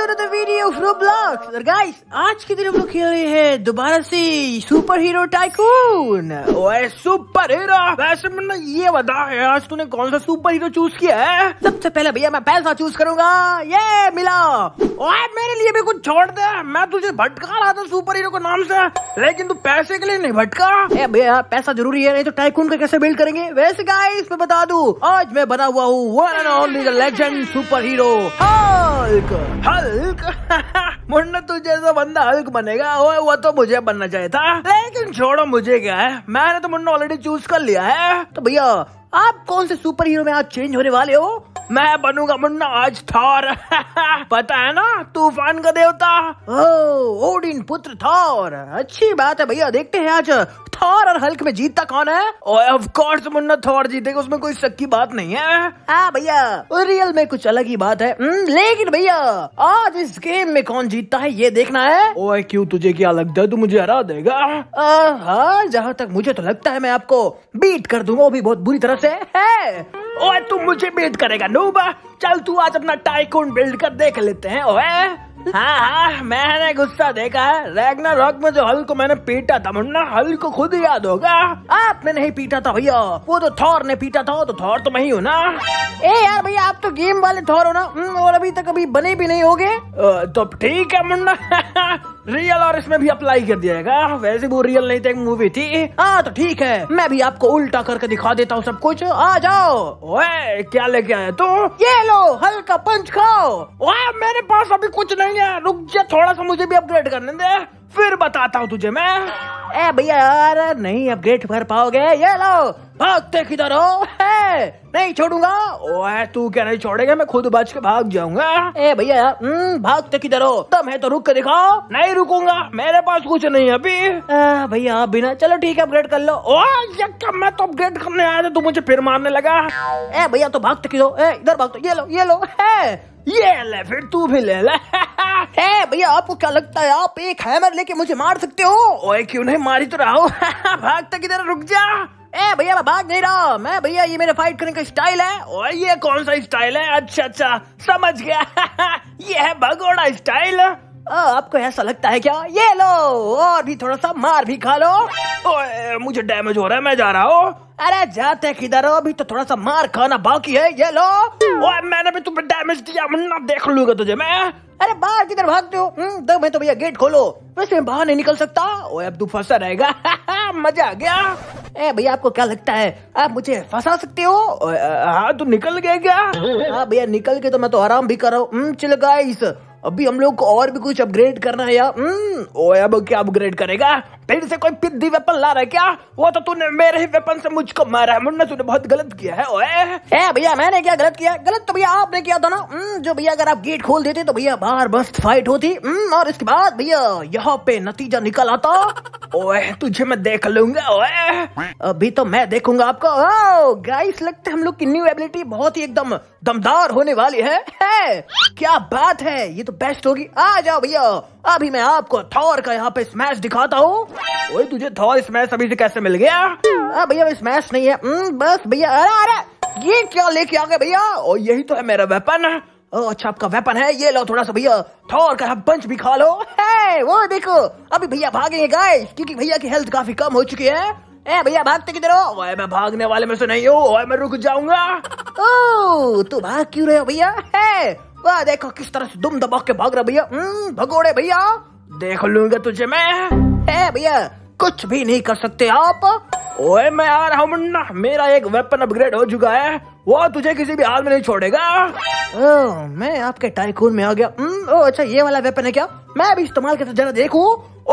Video guys आज के दिन हम लोग खेल रहे हैं दोबारा से सुपर हीरो टाइकून ओए सुपर हीरो वैसे मैंने ये बता है आज तूने कौन सा सुपर हीरो चूज किया है सबसे पहले भैया मैं पैसा चूज करूंगा ये मिला ओए मेरे लिए भी कुछ छोड़ दे मैं तुझे भटका रहा था सुपर हीरो के नाम से लेकिन तू पैसे के लिए नहीं भटका भैया पैसा जरूरी है नहीं तो टाइकून का कैसे बिल्ड करेंगे वैसे गाइस मैं बता दू आज मैं बना हुआ हूँ one and only the legend super hero Hulk हल हल्क मुन्ना तू जैसा बंदा हल्क बनेगा वो वो तो मुझे बनना चाहिए था लेकिन छोड़ो मुझे क्या है मैंने तो मुन्ना ऑलरेडी चूज कर लिया है तो भैया आप कौन से सुपर हीरो में आज चेंज होने वाले हो मैं बनूंगा मुन्ना आज थॉर पता है ना तूफान का देवता ओ ओडिन पुत्र थॉर अच्छी बात है भैया देखते हैं आज थॉर और हल्क में जीतता कौन है ऑफ कोर्स मुन्ना थॉर जीतेगा उसमें कोई शक की बात नहीं है हाँ भैया रियल में कुछ अलग ही बात है हम्म, लेकिन भैया आज इस गेम में कौन जीतता है ये देखना है ओए क्यों तुझे क्या लगता है तू मुझे हरा देगा हाँ जहाँ तक मुझे तो लगता है मैं आपको बीट कर दूंगा वो भी बहुत बुरी तरह से है ओए तू मुझे बीट करेगा नूबा चल तू आज अपना टाइकून बिल्ड कर देख लेते हैं ओए हाँ हाँ मैंने गुस्सा देखा है रैगना रॉक में जो हल को मैंने पीटा था मुन्ना हल को खुद याद होगा आपने नहीं पीटा था भैया वो तो थौर ने पीटा था तो थौर तो मैं ही हूँ ना ए यार भैया आप तो गेम वाले थौर हो ना हम्म, और अभी तक अभी बने भी नहीं होगे तो ठीक है मुन्ना रियल और इसमें भी अप्लाई कर दिया जाएगा वैसे वो रियल नहीं थे मूवी थी हाँ तो ठीक है मैं भी आपको उल्टा करके दिखा देता हूँ सब कुछ आ जाओ ओए क्या लेके आया तू ये लो हल्का पंच खाओ ओए मेरे पास अभी कुछ नहीं है रुक जा थोड़ा सा मुझे भी अपग्रेड करने दे फिर बताता हूँ तुझे मैं ए भैया यार नहीं अपग्रेड कर पाओगे ये लो भागते किधर हो है नहीं छोड़ूंगा ओए तू क्या नहीं छोड़ेगा मैं खुद बच के भाग जाऊंगा ए भैया यार भागते किधर हो दम है तो रुक के दिखाओ नहीं रुकूंगा मेरे पास कुछ नहीं अभी भैया आप बिना चलो ठीक है अपग्रेड कर लो ओ मैं तो अपग्रेड करने आया था तू मुझे फिर मारने लगा ए भैया तो भागते किधर इधर भागते तो। ये लो ये लो है ये ले फिर तू भी ले ले हे भैया आपको क्या लगता है आप एक हैमर लेके मुझे मार सकते हो ओए क्यों नहीं मारी तो रहा हो भागता किधर रुक जा ए भैया मैं भाग नहीं रहा मैं भैया ये मेरा फाइट करने का स्टाइल है और ये कौन सा स्टाइल है अच्छा अच्छा समझ गया ये है भगोड़ा स्टाइल आपको ऐसा लगता है क्या ये लो और भी थोड़ा सा मार भी खा लो ओए, मुझे डैमेज हो रहा है मैं जा रहा हूँ अरे जाते किधर हो अभी तो थोड़ा सा मार खाना बाकी है ये लो ओए, मैंने भी तुम्हें डैमेज दिया ना देख लूंगा तुझे मैं अरे बाहर किधर भागते हो मैं हम्म, तो भैया गेट खोलो वैसे मैं बाहर नहीं निकल सकता ओए अब तू फंसा रहेगा मजा आ गया ए भैया आपको क्या लगता है आप मुझे फंसा सकते हो हाँ तो निकल गए क्या हाँ भैया निकल के तो मैं तो आराम भी कर रहा हूँ हम्म, चिल गाइस अभी हम लोग को और भी कुछ अपग्रेड करना है यार ओए हम्म, अब क्या अपग्रेड करेगा फिर से कोई पिद्दी वेपन ला रहा है क्या वो तो तूने मेरे ही वेपन से मुझको मारा है मुन्ना तूने बहुत गलत किया है ओए ए भैया मैंने क्या गलत किया गलत तो भैया आपने किया था ना हम्म, जो भैया अगर आप गेट खोल देते तो भैया बाहर मस्त फाइट होती हम्म, और इसके बाद भैया यहाँ पे नतीजा निकल आता ओए तुझे मैं देख लूंगा ओए अभी तो मैं देखूंगा आपको गाइस लगते हम लोग की न्यू एबिलिटी बहुत ही एकदम दमदार होने वाली है, है क्या बात है ये तो बेस्ट होगी आ जाओ भैया अभी मैं आपको थॉर का यहाँ पे स्मैश दिखाता हूँ वही तुझे थॉर स्मैश अभी से कैसे मिल गया भैया स्मैश नहीं है हम्म, बस भैया अरे अरे ये क्या लेके आ गए भैया और यही तो है मेरा वेपन ओ, अच्छा आपका वेपन है ये लो थोड़ा सा भैया थोर का बंच भी खा लो है वो देखो अभी भैया भागेंगे गाइस क्योंकि भैया की हेल्थ काफी कम हो चुकी है ए भैया भागते किधर हो ओए मैं भागने वाले में से नहीं हूँ ओए मैं रुक जाऊंगा ओ तू तो भाग क्यों रहे हो भैया है वाह देखो किस तरह से दुम दबा के भाग रहा भैया हम्म, भगोड़े भैया देख लूंगा तुझे मैं है भैया कुछ भी नहीं कर सकते आप ओए मैं आ रहा हूँ मुन्ना मेरा एक वेपन अपग्रेड हो चुका है वो तुझे किसी भी हाल में नहीं छोड़ेगा ओ, मैं आपके टाइकून में आ गया ओ, अच्छा ये वाला वेपन है क्या मैं अभी इस्तेमाल करता जरा देखू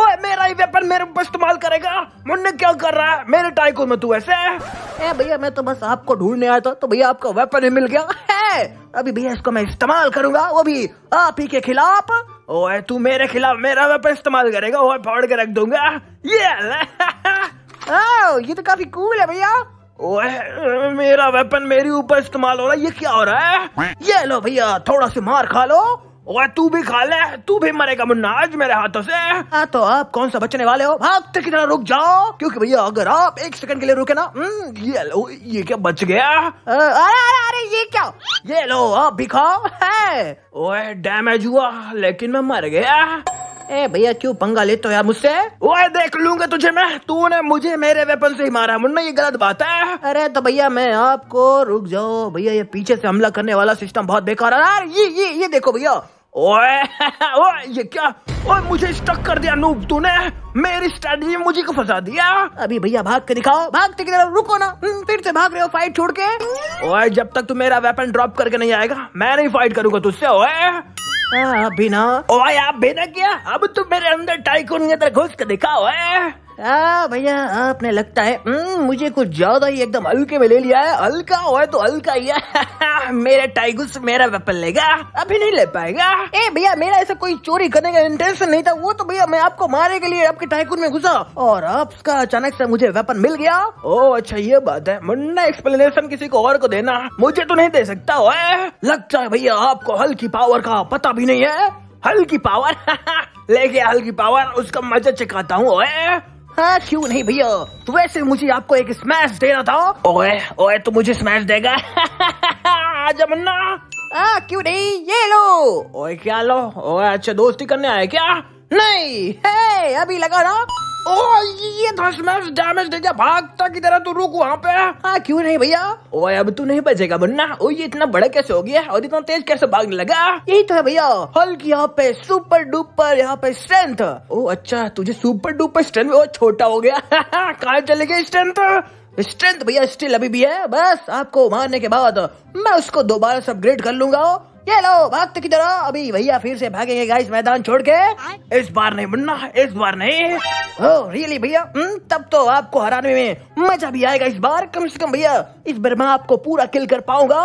ओए मेरा ही वेपन मेरे ऊपर इस्तेमाल करेगा मुन्ना क्या कर रहा है मेरे टाइकून में तू ऐसे ए भैया मैं तो बस आपको ढूंढने आया था तो भैया आपका वेपन ही मिल गया है अभी भैया इसको मैं इस्तेमाल करूंगा वो भी आप ही के खिलाफ ओए तू मेरे खिलाफ मेरा वेपन इस्तेमाल करेगा ओए फाड़ के रख दूंगा ये ये तो काफी कूल है भैया ओए मेरा वेपन मेरे ऊपर इस्तेमाल हो रहा है ये क्या हो रहा है ये लो भैया थोड़ा सा मार खा लो ओए तू भी खा ले तू भी मरेगा मुन्ना आज मेरे हाथों से हाँ तो आप कौन सा बचने वाले हो भागते की तरह रुक जाओ क्योंकि भैया अगर आप एक सेकंड के लिए रुके ना हम्म, ये लो ये क्या बच गया अरे अरे अरे ये क्या ये लो आप भी खाओ है ओए डैमेज हुआ लेकिन मैं मर गया ए भैया क्यों पंगा लेते हो यार मुझसे ओए देख लूंगा तुझे मैं तूने मुझे मेरे वेपन से ही मारा मुन्ना ये गलत बात है अरे तो भैया मैं आपको रुक जाओ भैया ये पीछे से हमला करने वाला सिस्टम बहुत बेकार है यार ये ये ये देखो भैया ओए ओए ये क्या ओए मुझे स्टक कर दिया नूब तूने मेरी स्ट्रेटजी में मुझे को फंसा दिया अभी भैया भाग के दिखाओ भागते की रुको ना हम्म, फिर से भाग रहे हो फाइट छोड़ के ओए जब तक तू मेरा वेपन ड्रॉप करके नहीं आएगा मैं नहीं फाइट करूंगा तुझसे ओए आप हाँ, भी ना आप बिना क्या अब तुम मेरे अंदर टाइकोन के अंदर घुस के दिखाओ है भैया आपने लगता है हम्म, मुझे कुछ ज्यादा ही एकदम हल्के में ले लिया है हल्का हो तो हल्का ही है मेरे टाइगुस मेरा वेपन लेगा अभी नहीं ले पाएगा ए भैया मेरा ऐसा कोई चोरी करने का इंटेंशन नहीं था वो तो भैया मैं आपको मारने के लिए आपके टाइगर में घुसा और आपका अचानक से मुझे वेपन मिल गया ओ अच्छा ये बात है मुन्ना एक्सप्लेनेशन किसी को और को देना मुझे तो नहीं दे सकता लगता है भैया आपको हल्की पावर का पता भी नहीं है हल्की पावर लेके हल्की पावर उसका मजा चिखाता हूँ हाँ क्यों नहीं भैया तो वैसे मुझे आपको एक स्मैश देना था ओए ओए तो मुझे स्मैश देगा जमन्ना हाँ क्यों नहीं ये लो ओए क्या लो ओए अच्छा दोस्ती करने आए क्या नहीं हे अभी लगा ना ओ ये स्मैश डैमेज दे भागता की तरह तू रुक वहाँ पे हाँ क्यों नहीं भैया अब तू नहीं बचेगा ओ ये इतना बड़ा कैसे हो गया और इतना तेज कैसे भागने लगा यही तो है भैया हल्क यहाँ पे सुपर डुपर यहाँ पे स्ट्रेंथ ओ अच्छा तुझे सुपर डुपर स्ट्रेंथ भी छोटा हो गया कहा चले गए स्ट्रेंथ स्ट्रेंथ भैया स्टिल अभी भी है बस आपको मारने के बाद मैं उसको दोबारा से अपग्रेड कर लूंगा ये लो भक्त की तरह अभी भैया फिर से भागेंगे गाइस मैदान छोड़ के इस बार नहीं मुन्ना इस बार नहीं ओ रियली भैया हम्म, तब तो आपको हराने में मजा भी आएगा इस बार कम से कम भैया इस बार मैं आपको पूरा किल कर पाऊंगा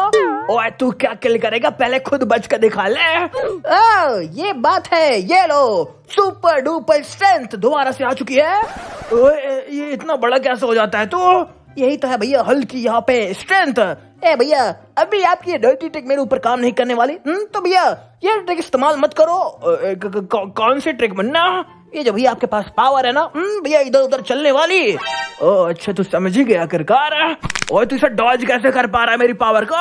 और तू क्या किल करेगा पहले खुद बच कर दिखा ले ओ, ये बात है ये लो सुपर डुपर स्ट्रेंथ दोबारा से आ चुकी है ओ, ये इतना बड़ा कैसे हो जाता है तो यही तो है भैया हल्की यहाँ पे स्ट्रेंथ ए भैया अभी आपकी डर्टी ट्रिक मेरे ऊपर काम नहीं करने वाली हम्म तो भैया ये ट्रिक इस्तेमाल मत करो कौन सी ट्रिक मन्ना ये जो भैया आपके पास पावर है ना हम्म, भैया इधर उधर चलने वाली ओ अच्छा तू समझ ही गया करकार और तू इसे डॉज कैसे कर पा रहा है मेरी पावर को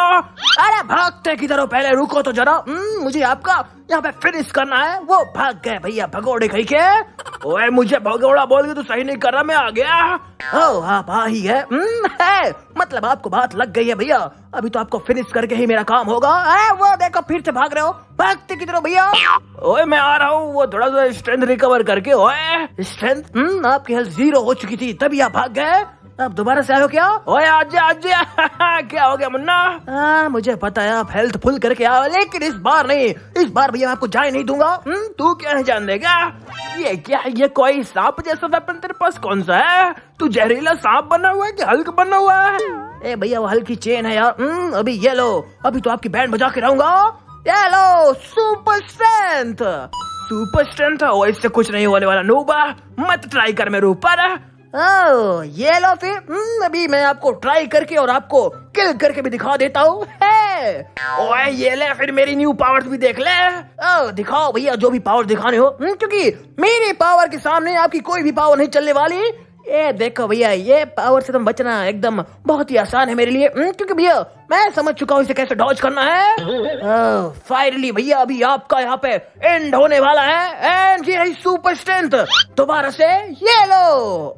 अरे भागते किधर हो पहले रुको तो जरा हम्म, मुझे आपका यहाँ पे फिनिश करना है वो भाग गए भैया भगोड़े कही के ओए मुझे भगोड़ा बोल के तो सही नहीं कर रहा मैं आ गया ओ आप आ ही है, हम्म, है मतलब आपको बात लग गई है भैया अभी तो आपको फिनिश करके ही मेरा काम होगा ए, वो देखो फिर से भाग रहे हो भागते तरह भैया ओए मैं आ रहा हूँ वो थोड़ा सा स्ट्रेंथ रिकवर करके ओए स्ट्रेंथ हम्म, आपकी हेल्थ जीरो हो चुकी थी तभी आप भाग गए आप दोबारा से आयो क्या ओए आज आज क्या हो गया मुन्ना आ, मुझे पता है आप हेल्थ फुल करके आओ लेकिन इस बार नहीं इस बार भैया आपको जाए नहीं दूंगा हुँ? हम्म, तू क्या नहीं जान देगा ये क्या ये कोई सांप जैसा सपन तेरे पास कौन सा है तू जहरीला सांप बना हुआ है कि हल्क बना हुआ है ए भैया वो हल्की चेन है यार हुँ? हम्म, अभी ये लो अभी तो आपकी बैंड बजा के रहूंगा ये लो सुपर स्ट्रेंथ सुपर स्ट्रेंथ है इससे कुछ नहीं होने वाला नूबा मत ट्राई कर मेरे ऊपर ओ, ये लो फिर हम्म, अभी मैं आपको ट्राई करके और आपको किल करके भी दिखा देता हूँ ओए ये ले फिर मेरी न्यू पावर्स भी देख ले ओ, दिखाओ भैया जो भी पावर दिखाने हो हम्म, क्योंकि मेरी पावर के सामने आपकी कोई भी पावर नहीं चलने वाली ये देखो भैया ये पावर से तुम बचना एकदम बहुत ही आसान है मेरे लिए हम्म, क्योंकि भैया मैं समझ चुका हूँ इसे कैसे डॉज करना है फाइनली oh, भैया अभी आपका यहाँ पे एंड होने वाला है एंड ये सुपर स्ट्रेंथ दोबारा से ये लो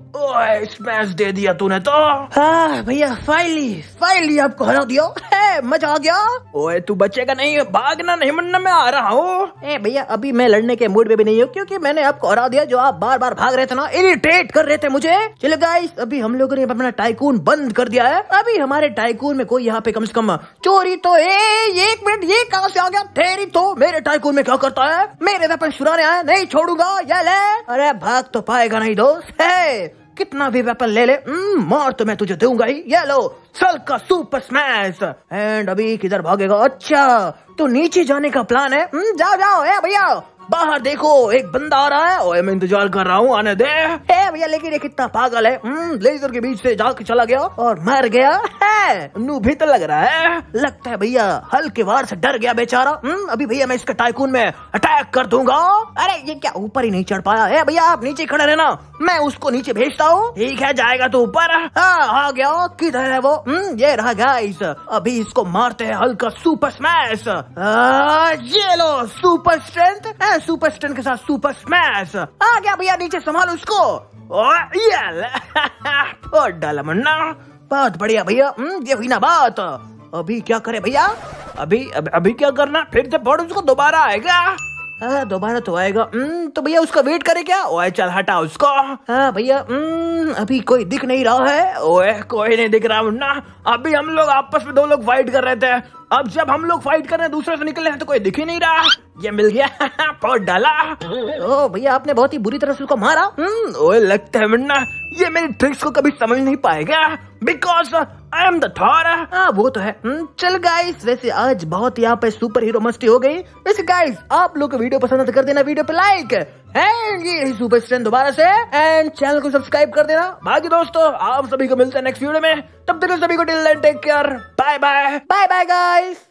स्मैश दे दिया तूने तो ah, भैया फाइनली फाइनली आपको हरा दिया है मजा आ गया ओए तू बचेगा नहीं भागना नहीं मरना मैं आ रहा हूँ भैया अभी मैं लड़ने के मूड में भी नहीं हूँ क्योंकि मैंने आपको हरा दिया जो आप बार बार भाग रहे थे ना इरिटेट कर रहे थे मुझे है चलो गाइस अभी हम लोगों ने अपना टाइकून बंद कर दिया है अभी हमारे टाइकून में कोई यहाँ पे कम से कम चोरी तो ए, एक मिनट ये कहा से आ गया तेरी तो मेरे टाइकून में क्या करता है मेरे वेपन सुनाने आया नहीं छोड़ूंगा ये ले अरे भाग तो पाएगा नहीं दोस्त है कितना भी वेपन ले ले हम्म, मार तो मैं तुझे दूंगा ही ये लो सल का सुपर स्मैश एंड अभी किधर भागेगा अच्छा तो नीचे जाने का प्लान है हम्म, जाओ जाओ भैया बाहर देखो एक बंदा आ रहा है ओए मैं इंतजार कर रहा हूँ आने दे भैया लेकिन ये कितना पागल है हम्म, लेजर के बीच से जाके चला गया और मर गया है नूभी तो लग रहा है लगता है भैया हल्के वार से डर गया बेचारा हम्म अभी भैया मैं इसके टाइकून में अटैक कर दूंगा अरे ये क्या ऊपर ही नहीं चढ़ पाया है भैया आप नीचे खड़े रहना मैं उसको नीचे भेजता हूँ ठीक है जाएगा तो ऊपर हाँ, आ गया किधर है वो हम्म ये रहा गाइस अभी इसको मारते है हल्का सुपर स्मैश ये लो सुपर स्ट्रेंथ सुपर स्ट्रेंथ के साथ सुपर स्मैश आ गया भैया नीचे संभाल उसको ओ ये डाला मुन्ना बहुत बढ़िया भैया हम्म, ये हुई ना बात अभी क्या करे भैया अभी अब, अभी क्या करना फिर से बोर्ड उसको दोबारा आएगा दोबारा तो आएगा हम्म, तो भैया उसका वेट करे क्या ओए चल हटा उसको भैया हम्म, अभी कोई दिख नहीं रहा है ओए कोई नहीं दिख रहा मुन्ना अभी हम लोग आपस में दो लोग फाइट कर रहे थे अब जब हम लोग फाइट कर रहे हैं दूसरे से निकले हैं तो कोई दिख ही नहीं रहा ये मिल गया पाउट डाला ओ भैया आपने बहुत ही बुरी तरह से उसको मारा हम्म, ओए लगता है मुन्ना ये मेरी ट्रिक्स को कभी समझ नहीं पाएगा बिकॉज आई एम दॉर हाँ वो तो है हम्म, चल गाइस वैसे आज बहुत यहाँ पे सुपर हीरो मस्ती हो गई वैसे गाइस आप लोग वीडियो पसंद तो कर देना वीडियो पे लाइक एंड ये सुपर स्ट्रेंथ दोबारा से एंड चैनल को सब्सक्राइब कर देना बाकी दोस्तों आप सभी को मिलते हैं नेक्स्ट वीडियो में तब तक सभी को till take care bye bye bye bye guys